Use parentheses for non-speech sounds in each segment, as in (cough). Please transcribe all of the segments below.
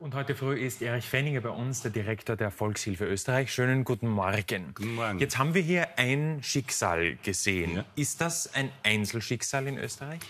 Und heute früh ist Erich Fenninger bei uns, der Direktor der Volkshilfe Österreich. Schönen guten Morgen. Guten Morgen. Jetzt haben wir hier ein Schicksal gesehen. Ja. Ist das ein Einzelschicksal in Österreich?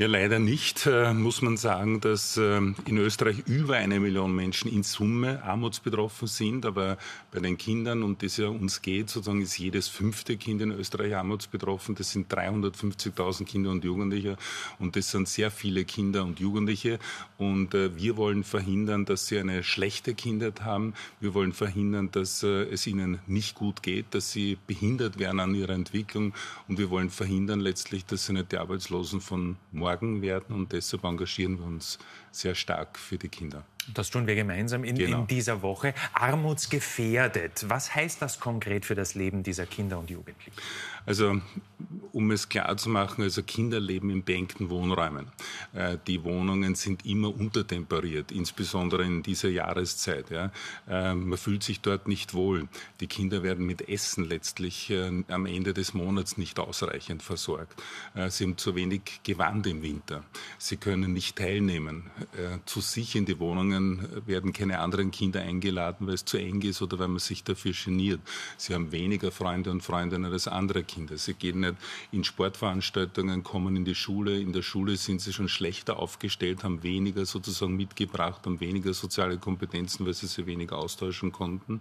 Ja, leider nicht, äh, muss man sagen, dass ähm, in Österreich über eine Million Menschen in Summe armutsbetroffen sind. Aber bei den Kindern, um die es ja uns geht, sozusagen ist jedes fünfte Kind in Österreich armutsbetroffen. Das sind 350.000 Kinder und Jugendliche und das sind sehr viele Kinder und Jugendliche. Und äh, wir wollen verhindern, dass sie eine schlechte Kindheit haben. Wir wollen verhindern, dass äh, es ihnen nicht gut geht, dass sie behindert werden an ihrer Entwicklung. Und wir wollen verhindern letztlich, dass sie nicht die Arbeitslosen von morgen morgen werden und deshalb engagieren wir uns sehr stark für die Kinder das tun wir gemeinsam in, genau. in dieser Woche, armutsgefährdet. Was heißt das konkret für das Leben dieser Kinder und Jugendlichen? Also, um es klar zu machen, also Kinder leben in beengten Wohnräumen. Äh, die Wohnungen sind immer untertemperiert, insbesondere in dieser Jahreszeit. Ja. Äh, man fühlt sich dort nicht wohl. Die Kinder werden mit Essen letztlich äh, am Ende des Monats nicht ausreichend versorgt. Äh, sie haben zu wenig Gewand im Winter. Sie können nicht teilnehmen. Äh, zu sich in die Wohnungen Veranstaltungen werden keine anderen Kinder eingeladen, weil es zu eng ist oder weil man sich dafür geniert. Sie haben weniger Freunde und Freundinnen als andere Kinder. Sie gehen nicht in Sportveranstaltungen, kommen in die Schule. In der Schule sind sie schon schlechter aufgestellt, haben weniger sozusagen mitgebracht, haben weniger soziale Kompetenzen, weil sie sich weniger austauschen konnten,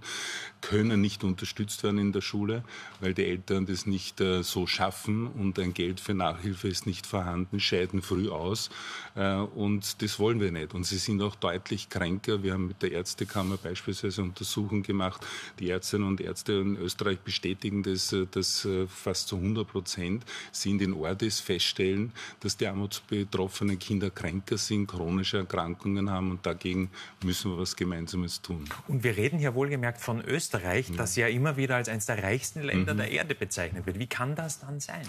können nicht unterstützt werden in der Schule, weil die Eltern das nicht äh, so schaffen und ein Geld für Nachhilfe ist nicht vorhanden, scheiden früh aus äh, und das wollen wir nicht. Und sie sind auch deutlich deutlich kränker. Wir haben mit der Ärztekammer beispielsweise Untersuchungen gemacht. Die Ärztinnen und Ärzte in Österreich bestätigen das, äh, dass äh, fast zu 100 Prozent sind in Ordis feststellen, dass die armutsbetroffenen Kinder kränker sind, chronische Erkrankungen haben und dagegen müssen wir was Gemeinsames tun. Und wir reden hier wohlgemerkt von Österreich, ja. das ja immer wieder als eines der reichsten Länder mhm. der Erde bezeichnet wird. Wie kann das dann sein?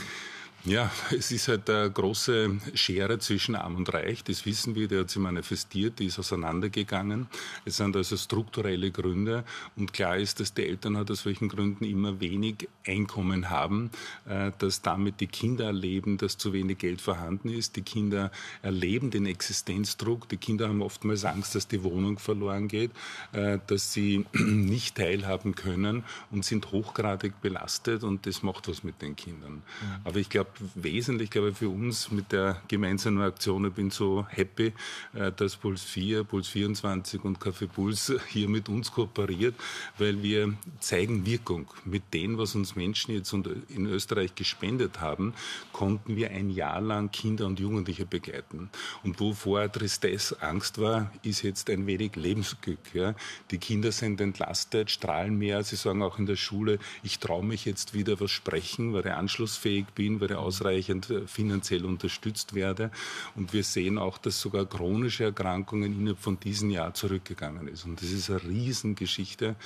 Ja, es ist halt eine große Schere zwischen Arm und Reich. Das wissen wir, der hat sich manifestiert, die ist auseinandergegangen. Es sind also strukturelle Gründe. Und klar ist, dass die Eltern halt aus welchen Gründen immer wenig Einkommen haben, äh, dass damit die Kinder erleben, dass zu wenig Geld vorhanden ist. Die Kinder erleben den Existenzdruck. Die Kinder haben oftmals Angst, dass die Wohnung verloren geht, äh, dass sie (clears throat) nicht teilhaben können und sind hochgradig belastet. Und das macht was mit den Kindern. Aber ich glaube, wesentlich, glaube ich, für uns mit der gemeinsamen Aktion. Ich bin so happy, äh, dass Puls 4, Puls 24 und Kaffee Puls hier mit uns kooperiert, weil wir zeigen Wirkung. Mit dem, was uns Menschen jetzt äh, in Österreich gespendet haben, konnten wir ein Jahr lang Kinder und Jugendliche begleiten. Und wo vorher Tristesse, Angst war, ist jetzt ein wenig Lebensglück. Ja. Die Kinder sind entlastet, strahlen mehr. Sie sagen auch in der Schule, ich traue mich jetzt wieder was sprechen, weil ich anschlussfähig bin, weil ich ausreichend äh, finanziell unterstützt werde. Und wir sehen auch, dass sogar chronische Erkrankungen innerhalb von diesem Jahr zurückgegangen ist. Und das ist eine Riesengeschichte.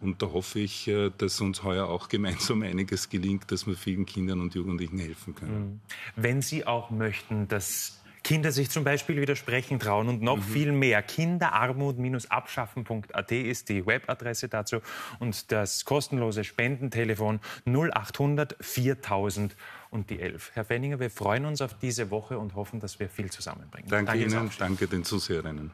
Und da hoffe ich, äh, dass uns heuer auch gemeinsam einiges gelingt, dass wir vielen Kindern und Jugendlichen helfen können. Mhm. Wenn Sie auch möchten, dass Kinder sich zum Beispiel widersprechen trauen und noch mhm. viel mehr. Kinderarmut-abschaffen.at ist die Webadresse dazu und das kostenlose Spendentelefon 0800 4000 und die 11. Herr Fenninger, wir freuen uns auf diese Woche und hoffen, dass wir viel zusammenbringen. Danke, danke Ihnen, danke den Zuseherinnen.